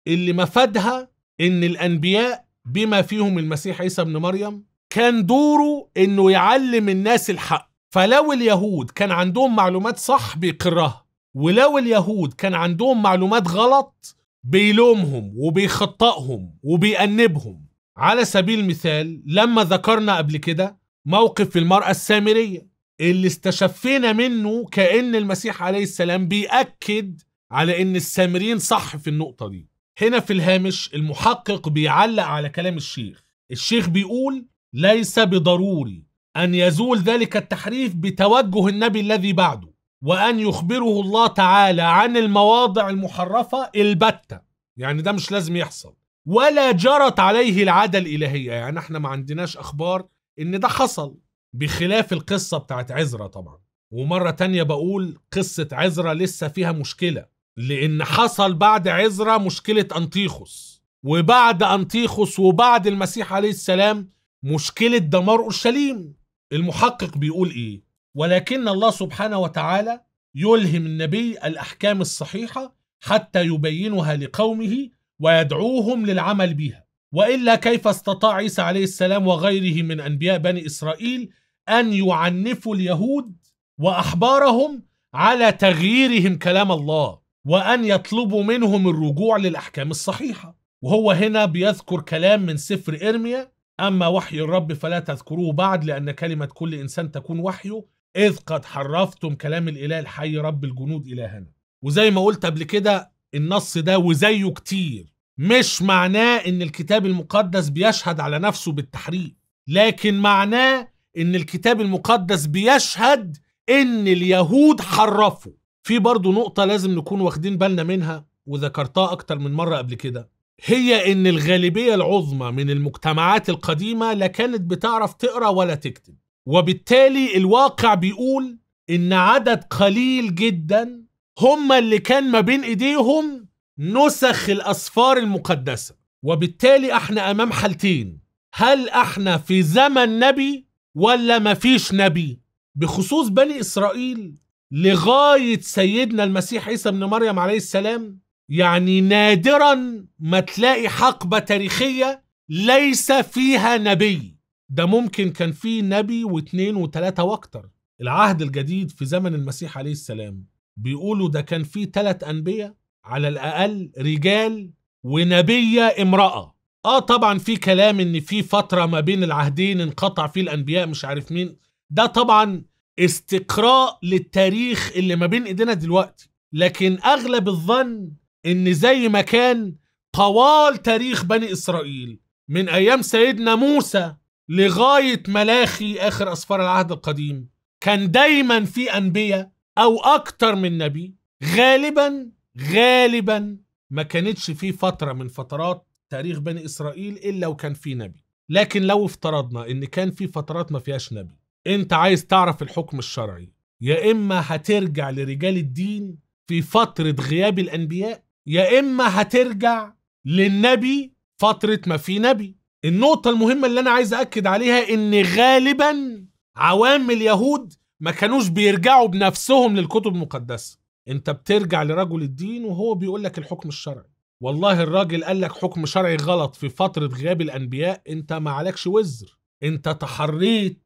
اللي مفادها إن الأنبياء بما فيهم المسيح عيسى ابن مريم كان دوره انه يعلم الناس الحق فلو اليهود كان عندهم معلومات صح بيقرها ولو اليهود كان عندهم معلومات غلط بيلومهم وبيخطئهم وبيأنبهم على سبيل المثال لما ذكرنا قبل كده موقف المرأة السامرية اللي استشفينا منه كأن المسيح عليه السلام بيأكد على إن السامريين صح في النقطة دي هنا في الهامش المحقق بيعلق على كلام الشيخ الشيخ بيقول ليس بضروري أن يزول ذلك التحريف بتوجه النبي الذي بعده وأن يخبره الله تعالى عن المواضع المحرفة البتة يعني ده مش لازم يحصل ولا جرت عليه العادة الإلهية يعني احنا ما عندناش أخبار إن ده حصل بخلاف القصة بتاعت عزرة طبعا ومرة تانية بقول قصة عزرة لسه فيها مشكلة لأن حصل بعد عزرة مشكلة أنطيخوس وبعد أنطيخوس وبعد المسيح عليه السلام مشكلة دمار أورشليم المحقق بيقول إيه ولكن الله سبحانه وتعالى يلهم النبي الأحكام الصحيحة حتى يبينها لقومه ويدعوهم للعمل بها وإلا كيف استطاع عيسى عليه السلام وغيره من أنبياء بني إسرائيل أن يعنفوا اليهود وأحبارهم على تغييرهم كلام الله وأن يطلبوا منهم الرجوع للأحكام الصحيحة وهو هنا بيذكر كلام من سفر إرميا أما وحي الرب فلا تذكروه بعد لأن كلمة كل إنسان تكون وحيه إذ قد حرفتم كلام الإله الحي رب الجنود إلهنا وزي ما قلت قبل كده النص ده وزيه كتير مش معناه إن الكتاب المقدس بيشهد على نفسه بالتحريف لكن معناه إن الكتاب المقدس بيشهد إن اليهود حرفوا في برضه نقطة لازم نكون واخدين بالنا منها وذكرتها أكتر من مرة قبل كده هي ان الغالبيه العظمى من المجتمعات القديمه لا كانت بتعرف تقرا ولا تكتب وبالتالي الواقع بيقول ان عدد قليل جدا هم اللي كان ما بين ايديهم نسخ الاسفار المقدسه وبالتالي احنا امام حالتين هل احنا في زمن نبي ولا مفيش نبي بخصوص بني اسرائيل لغايه سيدنا المسيح عيسى ابن مريم عليه السلام يعني نادرا ما تلاقي حقبة تاريخية ليس فيها نبي ده ممكن كان فيه نبي واثنين وثلاثة واكتر العهد الجديد في زمن المسيح عليه السلام بيقولوا ده كان فيه ثلاث أنبياء على الأقل رجال ونبية امرأة اه طبعا في كلام ان في فترة ما بين العهدين انقطع فيه الأنبياء مش عارف مين ده طبعا استقراء للتاريخ اللي ما بين ايدينا دلوقتي لكن اغلب الظن ان زي ما كان طوال تاريخ بني اسرائيل من ايام سيدنا موسى لغايه ملاخي اخر اسفار العهد القديم كان دايما في انبياء او اكتر من نبي غالبا غالبا ما كانتش في فتره من فترات تاريخ بني اسرائيل الا وكان في نبي لكن لو افترضنا ان كان في فترات ما فيهاش نبي انت عايز تعرف الحكم الشرعي يا اما هترجع لرجال الدين في فتره غياب الانبياء يا اما هترجع للنبي فتره ما في نبي النقطه المهمه اللي انا عايز اكد عليها ان غالبا عوام اليهود ما كانوش بيرجعوا بنفسهم للكتب المقدسه انت بترجع لرجل الدين وهو بيقول لك الحكم الشرعي والله الراجل قال لك حكم شرعي غلط في فتره غياب الانبياء انت ما عليكش وزر انت تحريت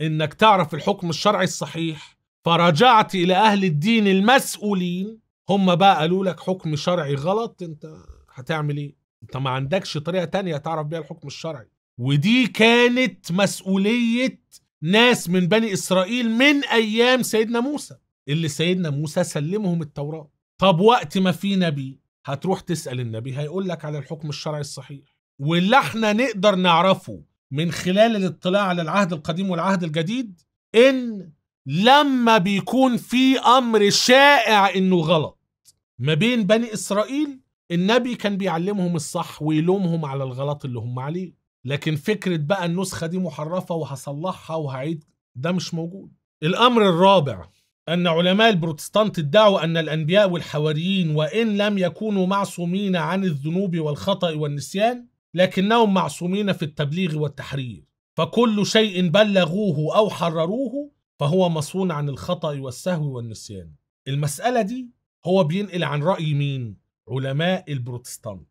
انك تعرف الحكم الشرعي الصحيح فرجعت الى اهل الدين المسؤولين هم بقى قالوا لك حكم شرعي غلط انت هتعمل ايه انت ما عندكش طريقه تانية تعرف بيها الحكم الشرعي ودي كانت مسؤوليه ناس من بني اسرائيل من ايام سيدنا موسى اللي سيدنا موسى سلمهم التوراه طب وقت ما في نبي هتروح تسال النبي هيقول لك على الحكم الشرعي الصحيح واللي احنا نقدر نعرفه من خلال الاطلاع على العهد القديم والعهد الجديد ان لما بيكون في امر شائع انه غلط ما بين بني إسرائيل النبي كان بيعلمهم الصح ويلومهم على الغلط اللي هم عليه لكن فكرة بقى النسخة دي محرفة وهصلحها وهعيد ده مش موجود الأمر الرابع أن علماء البروتستانت ادعوا أن الأنبياء والحواريين وإن لم يكونوا معصومين عن الذنوب والخطأ والنسيان لكنهم معصومين في التبليغ والتحرير فكل شيء بلغوه أو حرروه فهو مصون عن الخطأ والسهو والنسيان المسألة دي هو بينقل عن رأي مين؟ علماء البروتستانت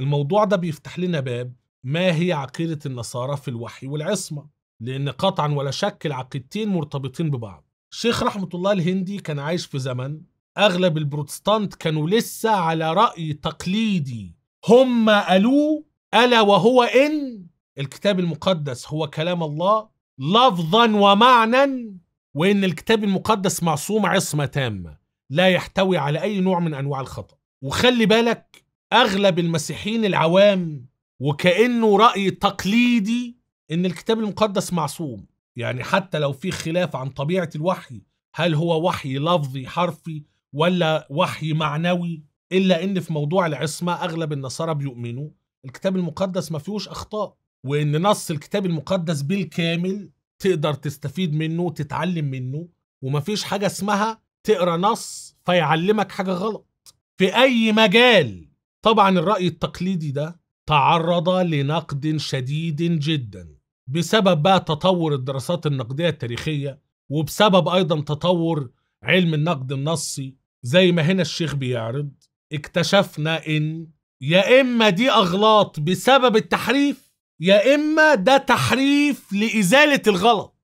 الموضوع ده بيفتح لنا باب ما هي عقيدة النصارى في الوحي والعصمة لأن قطعا ولا شك العقيدتين مرتبطين ببعض شيخ رحمة الله الهندي كان عايش في زمن أغلب البروتستانت كانوا لسه على رأي تقليدي هم قالوه ألا وهو إن الكتاب المقدس هو كلام الله لفظا ومعنى وإن الكتاب المقدس معصوم عصمة تامة لا يحتوي على أي نوع من أنواع الخطأ وخلي بالك أغلب المسيحيين العوام وكأنه رأي تقليدي إن الكتاب المقدس معصوم يعني حتى لو في خلاف عن طبيعة الوحي هل هو وحي لفظي حرفي ولا وحي معنوي إلا إن في موضوع العصمة أغلب النصارى بيؤمنوا الكتاب المقدس ما فيهوش أخطاء وإن نص الكتاب المقدس بالكامل تقدر تستفيد منه وتتعلم منه وما فيش حاجة اسمها تقرا نص فيعلمك حاجه غلط في اي مجال طبعا الراي التقليدي ده تعرض لنقد شديد جدا بسبب بقى تطور الدراسات النقديه التاريخيه وبسبب ايضا تطور علم النقد النصي زي ما هنا الشيخ بيعرض اكتشفنا ان يا اما دي اغلاط بسبب التحريف يا اما ده تحريف لازاله الغلط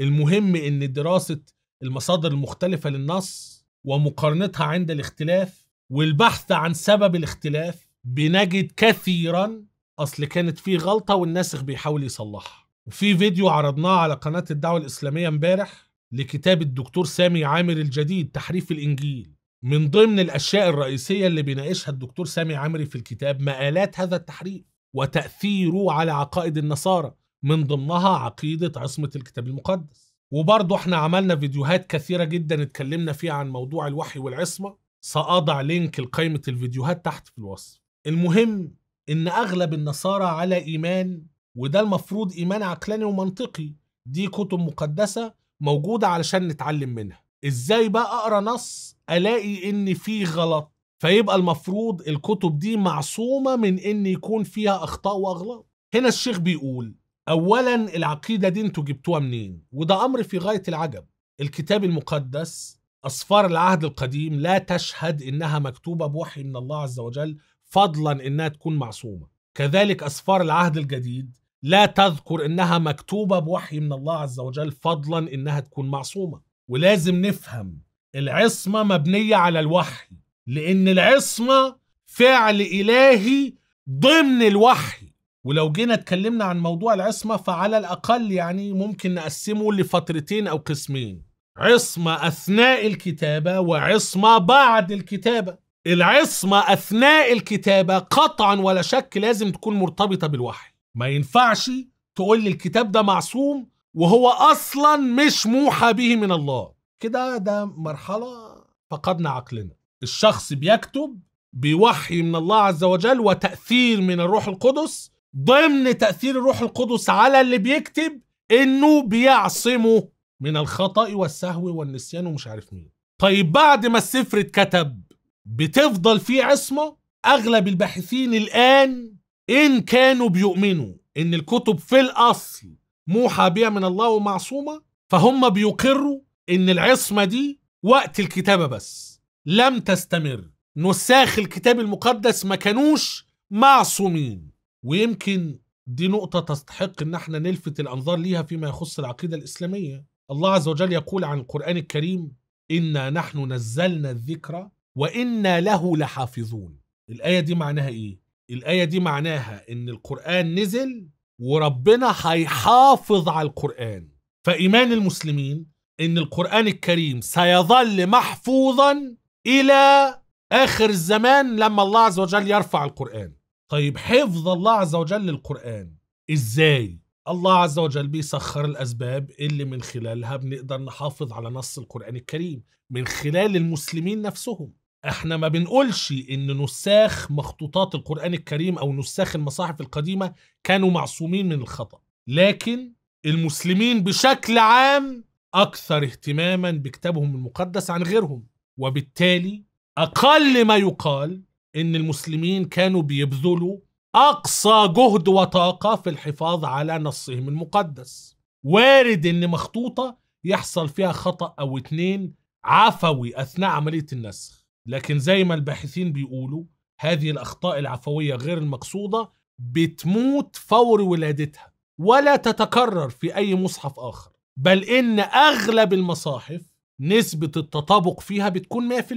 المهم ان دراسه المصادر المختلفة للنص ومقارنتها عند الاختلاف والبحث عن سبب الاختلاف بنجد كثيرا أصل كانت في غلطة والناسخ بيحاول يصلحها وفي فيديو عرضناه على قناة الدعوة الإسلامية امبارح لكتاب الدكتور سامي عامر الجديد تحريف الإنجيل من ضمن الأشياء الرئيسية اللي بيناقشها الدكتور سامي عامري في الكتاب مآلات هذا التحريف وتأثيره على عقائد النصارى من ضمنها عقيدة عصمة الكتاب المقدس وبرضه احنا عملنا فيديوهات كثيرة جدا اتكلمنا فيها عن موضوع الوحي والعصمة سأضع لينك لقائمة الفيديوهات تحت في الوصف المهم ان اغلب النصارى على ايمان وده المفروض ايمان عقلاني ومنطقي دي كتب مقدسة موجودة علشان نتعلم منها ازاي بقى اقرا نص الاقي ان فيه غلط فيبقى المفروض الكتب دي معصومة من ان يكون فيها اخطاء واغلاط هنا الشيخ بيقول اولا العقيده دي انتوا جبتوها منين وده امر في غايه العجب الكتاب المقدس اسفار العهد القديم لا تشهد انها مكتوبه بوحي من الله عز وجل فضلا انها تكون معصومه كذلك اسفار العهد الجديد لا تذكر انها مكتوبه بوحي من الله عز وجل فضلا انها تكون معصومه ولازم نفهم العصمه مبنيه على الوحي لان العصمه فعل الهي ضمن الوحي ولو جينا اتكلمنا عن موضوع العصمة فعلى الأقل يعني ممكن نقسمه لفترتين أو قسمين عصمة أثناء الكتابة وعصمة بعد الكتابة العصمة أثناء الكتابة قطعا ولا شك لازم تكون مرتبطة بالوحي ما ينفعش تقول لي الكتاب ده معصوم وهو أصلا مش موحى به من الله كده ده مرحلة فقدنا عقلنا الشخص بيكتب بوحي من الله عز وجل وتأثير من الروح القدس ضمن تأثير الروح القدس على اللي بيكتب انه بيعصمه من الخطأ والسهو والنسيان ومش عارف مين طيب بعد ما السفر اتكتب بتفضل فيه عصمة اغلب الباحثين الان ان كانوا بيؤمنوا ان الكتب في الاصل موحى بها من الله ومعصومة فهم بيقروا ان العصمة دي وقت الكتابة بس لم تستمر نساخ الكتاب المقدس ما كانوش معصومين ويمكن دي نقطة تستحق ان احنا نلفت الانظار ليها فيما يخص العقيدة الاسلامية. الله عز وجل يقول عن القرآن الكريم: إنا نحن نزلنا الذكر وإنا له لحافظون. الآية دي معناها إيه؟ الآية دي معناها إن القرآن نزل وربنا هيحافظ على القرآن. فإيمان المسلمين إن القرآن الكريم سيظل محفوظا إلى آخر الزمان لما الله عز وجل يرفع القرآن. طيب حفظ الله عز وجل للقرآن إزاي؟ الله عز وجل بيسخر الأسباب اللي من خلالها بنقدر نحافظ على نص القرآن الكريم من خلال المسلمين نفسهم احنا ما بنقولش ان نساخ مخطوطات القرآن الكريم او نساخ المصاحف القديمة كانوا معصومين من الخطأ لكن المسلمين بشكل عام اكثر اهتماما بكتابهم المقدس عن غيرهم وبالتالي اقل ما يقال ان المسلمين كانوا بيبذلوا اقصى جهد وطاقه في الحفاظ على نصهم المقدس وارد ان مخطوطه يحصل فيها خطا او اتنين عفوي اثناء عمليه النسخ لكن زي ما الباحثين بيقولوا هذه الاخطاء العفويه غير المقصوده بتموت فور ولادتها ولا تتكرر في اي مصحف اخر بل ان اغلب المصاحف نسبه التطابق فيها بتكون 100%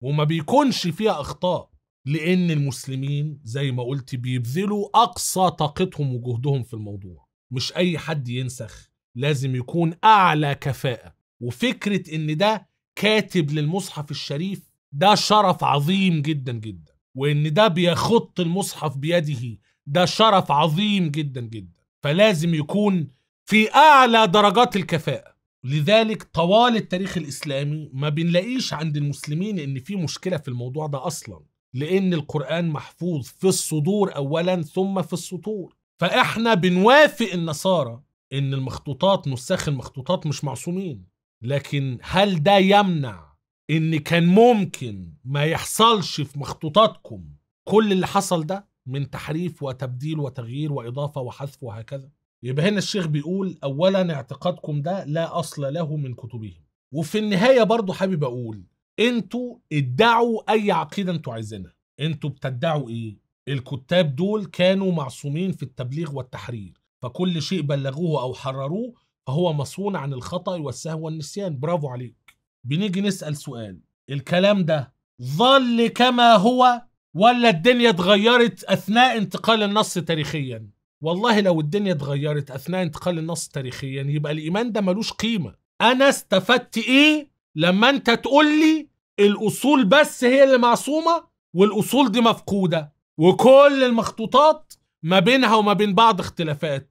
وما بيكونش فيها اخطاء لان المسلمين زي ما قلت بيبذلوا اقصى طاقتهم وجهدهم في الموضوع مش اي حد ينسخ لازم يكون اعلى كفاءه وفكره ان ده كاتب للمصحف الشريف ده شرف عظيم جدا جدا وان ده بيخط المصحف بيده ده شرف عظيم جدا جدا فلازم يكون في اعلى درجات الكفاءه لذلك طوال التاريخ الاسلامي ما بنلاقيش عند المسلمين ان في مشكله في الموضوع ده اصلا لأن القرآن محفوظ في الصدور أولا ثم في السطور فإحنا بنوافق النصارى إن المخطوطات نساخ المخطوطات مش معصومين لكن هل ده يمنع إن كان ممكن ما يحصلش في مخطوطاتكم كل اللي حصل ده من تحريف وتبديل وتغيير وإضافة وحذف وهكذا يبقى هنا الشيخ بيقول أولا اعتقادكم ده لا أصل له من كتبهم وفي النهاية برضو حابب أقول انتوا ادعوا اي عقيده انتوا عايزينها انتوا بتدعوا ايه الكتاب دول كانوا معصومين في التبليغ والتحرير فكل شيء بلغوه او حرروه فهو مصون عن الخطا والسهو والنسيان برافو عليك بنيجي نسال سؤال الكلام ده ظل كما هو ولا الدنيا اتغيرت اثناء انتقال النص تاريخيا والله لو الدنيا اتغيرت اثناء انتقال النص تاريخيا يبقى الايمان ده ملوش قيمه انا استفدت ايه لما انت تقول لي الاصول بس هي اللي معصومه والاصول دي مفقوده وكل المخطوطات ما بينها وما بين بعض اختلافات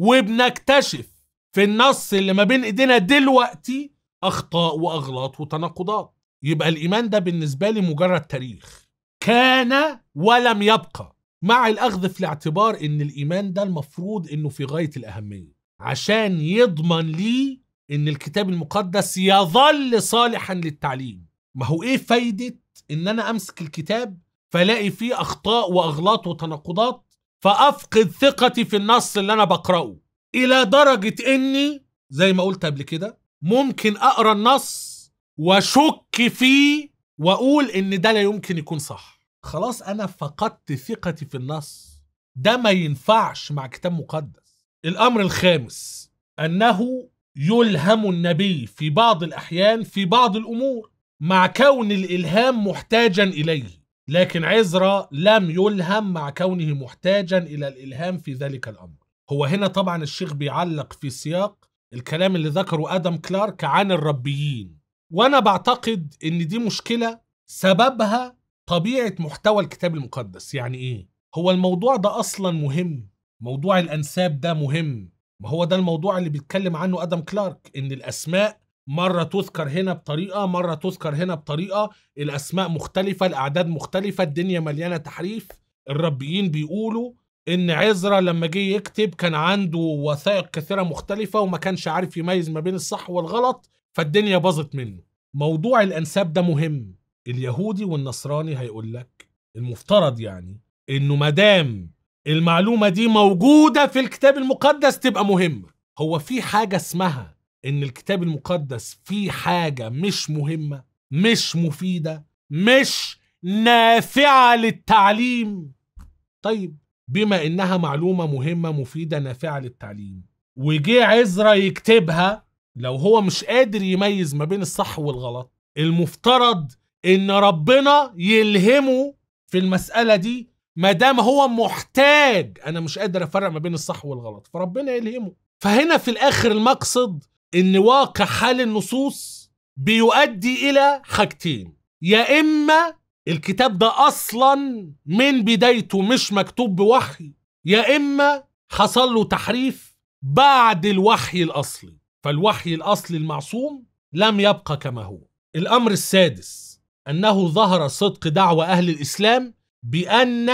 وبنكتشف في النص اللي ما بين ايدينا دلوقتي اخطاء واغلاط وتناقضات يبقى الايمان ده بالنسبه لي مجرد تاريخ كان ولم يبقى مع الاخذ في الاعتبار ان الايمان ده المفروض انه في غايه الاهميه عشان يضمن لي ان الكتاب المقدس يظل صالحا للتعليم ما هو ايه فايده ان انا امسك الكتاب فلاقي فيه اخطاء واغلاط وتناقضات فافقد ثقتي في النص اللي انا بقراه الى درجه اني زي ما قلت قبل كده ممكن اقرا النص واشك فيه واقول ان ده لا يمكن يكون صح خلاص انا فقدت ثقتي في النص ده ما ينفعش مع كتاب مقدس الامر الخامس انه يلهم النبي في بعض الأحيان في بعض الأمور مع كون الإلهام محتاجا إليه لكن عزرا لم يلهم مع كونه محتاجا إلى الإلهام في ذلك الأمر هو هنا طبعا الشيخ بيعلق في سياق الكلام اللي ذكره آدم كلارك عن الربيين وأنا بعتقد إن دي مشكلة سببها طبيعة محتوى الكتاب المقدس يعني إيه؟ هو الموضوع ده أصلا مهم موضوع الأنساب ده مهم ما هو ده الموضوع اللي بيتكلم عنه ادم كلارك ان الاسماء مره تذكر هنا بطريقه مره تذكر هنا بطريقه الاسماء مختلفه الاعداد مختلفه الدنيا مليانه تحريف الربيين بيقولوا ان عزرا لما جه يكتب كان عنده وثائق كثيره مختلفه وما كانش عارف يميز ما بين الصح والغلط فالدنيا باظت منه موضوع الانساب ده مهم اليهودي والنصراني هيقول لك المفترض يعني انه مدام المعلومة دي موجودة في الكتاب المقدس تبقى مهمة هو في حاجة اسمها إن الكتاب المقدس فيه حاجة مش مهمة مش مفيدة مش نافعة للتعليم طيب بما إنها معلومة مهمة مفيدة نافعة للتعليم وجه عزرا يكتبها لو هو مش قادر يميز ما بين الصح والغلط المفترض إن ربنا يلهمه في المسألة دي ما دام هو محتاج انا مش قادر افرق ما بين الصح والغلط فربنا يلهمه فهنا في الاخر المقصد ان واقع حال النصوص بيؤدي الى حاجتين يا اما الكتاب ده اصلا من بدايته مش مكتوب بوحي يا اما حصل له تحريف بعد الوحي الاصلي فالوحي الاصلي المعصوم لم يبقى كما هو الامر السادس انه ظهر صدق دعوه اهل الاسلام بأن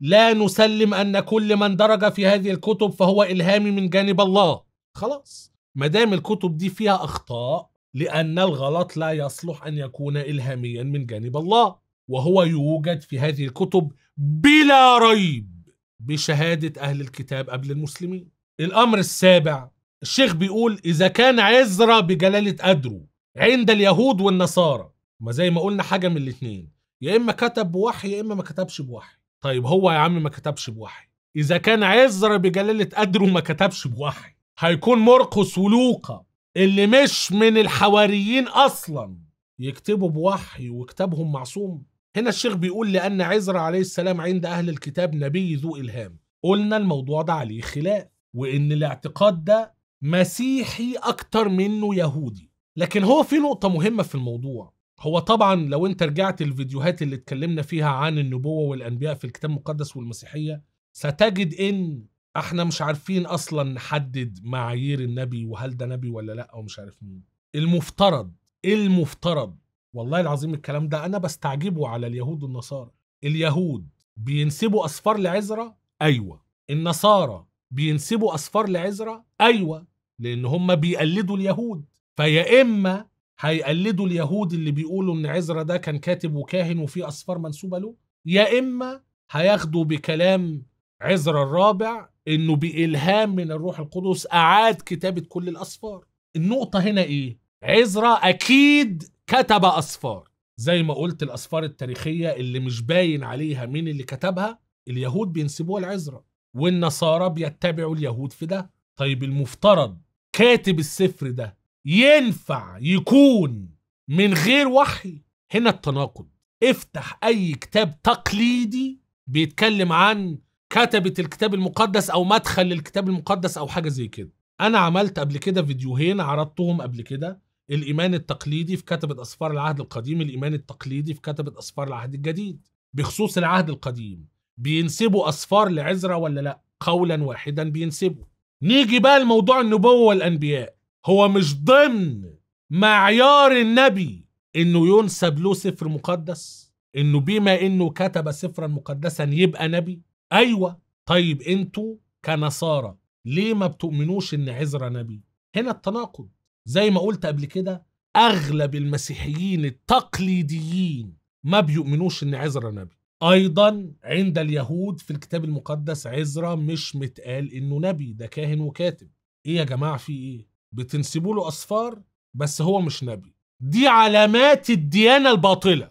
لا نسلم أن كل من درج في هذه الكتب فهو إلهامي من جانب الله خلاص ما دام الكتب دي فيها أخطاء لأن الغلط لا يصلح أن يكون إلهاميا من جانب الله وهو يوجد في هذه الكتب بلا ريب بشهادة أهل الكتاب قبل المسلمين الأمر السابع الشيخ بيقول إذا كان عزرا بجلالة قدره عند اليهود والنصارى ما زي ما قلنا حاجة من الاثنين يا اما كتب بوحي يا اما ما كتبش بوحي طيب هو يا عم ما كتبش بوحي اذا كان عزر بجلاله قدره ما كتبش بوحي هيكون مرقس ولوقا اللي مش من الحواريين اصلا يكتبوا بوحي وكتابهم معصوم هنا الشيخ بيقول لان عزر عليه السلام عند اهل الكتاب نبي ذو الهام قلنا الموضوع ده عليه خلاف وان الاعتقاد ده مسيحي اكتر منه يهودي لكن هو في نقطه مهمه في الموضوع هو طبعا لو انت رجعت الفيديوهات اللي اتكلمنا فيها عن النبوة والأنبياء في الكتاب المقدس والمسيحية ستجد إن احنا مش عارفين أصلا نحدد معايير النبي وهل ده نبي ولا لأ ومش عارف مين المفترض المفترض والله العظيم الكلام ده أنا بستعجبه على اليهود والنصارى اليهود بينسبوا أسفار لعزرة أيوة النصارى بينسبوا أسفار لعزرة أيوة لأن هم بيقلدوا اليهود فيا إما هيقلدوا اليهود اللي بيقولوا ان عزرا ده كان كاتب وكاهن وفي اسفار منسوبه له يا اما هياخدوا بكلام عزرا الرابع انه بالهام من الروح القدس اعاد كتابه كل الاسفار النقطه هنا ايه عزرا اكيد كتب اسفار زي ما قلت الاسفار التاريخيه اللي مش باين عليها مين اللي كتبها اليهود بينسبوها لعزرا والنصارى بيتبعوا اليهود في ده طيب المفترض كاتب السفر ده ينفع يكون من غير وحي هنا التناقض افتح اي كتاب تقليدي بيتكلم عن كتبة الكتاب المقدس او مدخل للكتاب المقدس او حاجة زي كده انا عملت قبل كده فيديوهين عرضتهم قبل كده الايمان التقليدي في كتبة اسفار العهد القديم الايمان التقليدي في كتبة اسفار العهد الجديد بخصوص العهد القديم بينسبوا اسفار لعزرة ولا لا قولا واحدا بينسبوا نيجي بقى لموضوع النبوة والانبياء هو مش ضمن معيار النبي انه ينسب له سفر مقدس انه بما انه كتب سفرا مقدسا يبقى نبي ايوه طيب انتوا كنصارى ليه ما بتؤمنوش ان عزرا نبي هنا التناقض زي ما قلت قبل كده اغلب المسيحيين التقليديين ما بيؤمنوش ان عزرا نبي ايضا عند اليهود في الكتاب المقدس عزرا مش متقال انه نبي ده كاهن وكاتب ايه يا جماعه في ايه بتنسبوا له أصفار بس هو مش نبي دي علامات الديانة الباطلة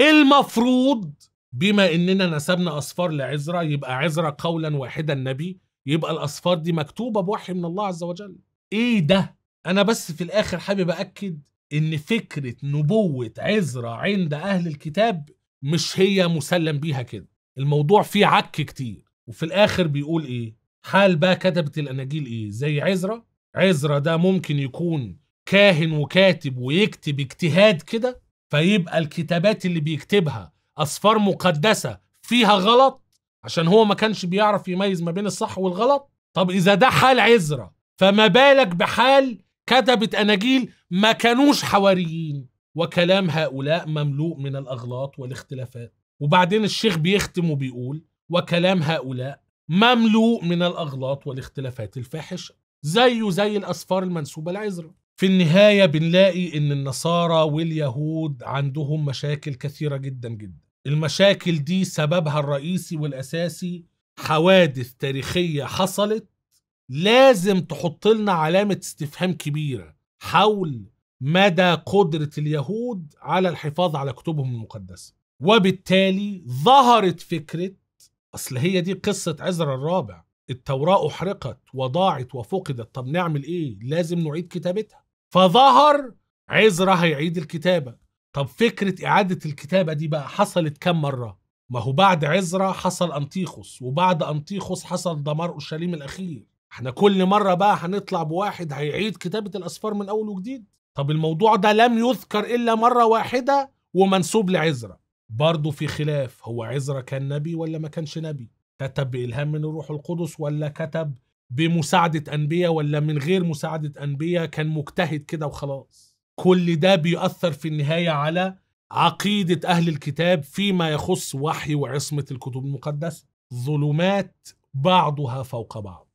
إيه المفروض بما اننا نسبنا اصفار لعزرا يبقى عزرا قولا واحدا نبي يبقى الاصفار دي مكتوبه بوحي من الله عز وجل ايه ده انا بس في الاخر حابب اكد ان فكره نبوه عزرا عند اهل الكتاب مش هي مسلم بيها كده الموضوع فيه عك كتير وفي الاخر بيقول ايه حال بقى كتبت الاناجيل ايه زي عزرا عزرا ده ممكن يكون كاهن وكاتب ويكتب اجتهاد كده فيبقى الكتابات اللي بيكتبها أسفار مقدسة فيها غلط عشان هو ما كانش بيعرف يميز ما بين الصح والغلط طب إذا ده حال عزرا فما بالك بحال كتبت أناجيل ما كانوش حواريين وكلام هؤلاء مملوء من الأغلاط والاختلافات وبعدين الشيخ بيختم وبيقول وكلام هؤلاء مملوء من الأغلاط والاختلافات الفاحشة زيه زي الأسفار المنسوبة لعزرا في النهاية بنلاقي إن النصارى واليهود عندهم مشاكل كثيرة جدا جدا المشاكل دي سببها الرئيسي والأساسي حوادث تاريخية حصلت لازم تحط لنا علامة استفهام كبيرة حول مدى قدرة اليهود على الحفاظ على كتبهم المقدسة وبالتالي ظهرت فكرة أصل هي دي قصة عزر الرابع التوراة أحرقت وضاعت وفقدت طب نعمل إيه؟ لازم نعيد كتابتها فظهر عزرا هيعيد الكتابة طب فكرة إعادة الكتابة دي بقى حصلت كم مرة؟ ما هو بعد عزرا حصل أنطيخوس وبعد أنطيخوس حصل دمار أورشليم الأخير احنا كل مرة بقى هنطلع بواحد هيعيد كتابة الأسفار من أول وجديد طب الموضوع ده لم يذكر إلا مرة واحدة ومنسوب لعزرا برضه في خلاف هو عزرا كان نبي ولا ما كانش نبي كتب بإلهام من الروح القدس ولا كتب بمساعدة أنبياء ولا من غير مساعدة أنبياء كان مجتهد كده وخلاص كل ده بيؤثر في النهاية على عقيدة أهل الكتاب فيما يخص وحي وعصمة الكتب المقدسة ظلمات بعضها فوق بعض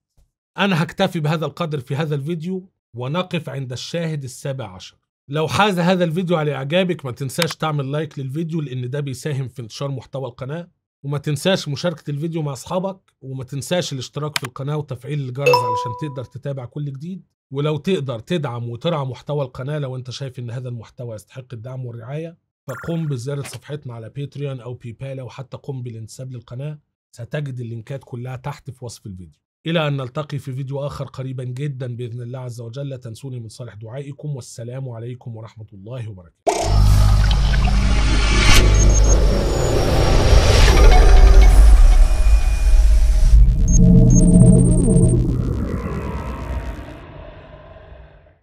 أنا هكتفي بهذا القدر في هذا الفيديو ونقف عند الشاهد السابع عشر لو حاز هذا الفيديو على إعجابك ما تنساش تعمل لايك للفيديو لأن ده بيساهم في انتشار محتوى القناة وما تنساش مشاركة الفيديو مع أصحابك وما تنساش الاشتراك في القناة وتفعيل الجرس علشان تقدر تتابع كل جديد ولو تقدر تدعم وترعى محتوى القناة لو أنت شايف إن هذا المحتوى يستحق الدعم والرعاية فقم بزيارة صفحتنا على باتريون أو بيبال أو حتى قم بالانتساب للقناة ستجد اللينكات كلها تحت في وصف الفيديو إلى أن نلتقي في فيديو آخر قريبا جدا بإذن الله عز وجل لا تنسوني من صالح دعائكم والسلام عليكم ورحمة الله وبركاته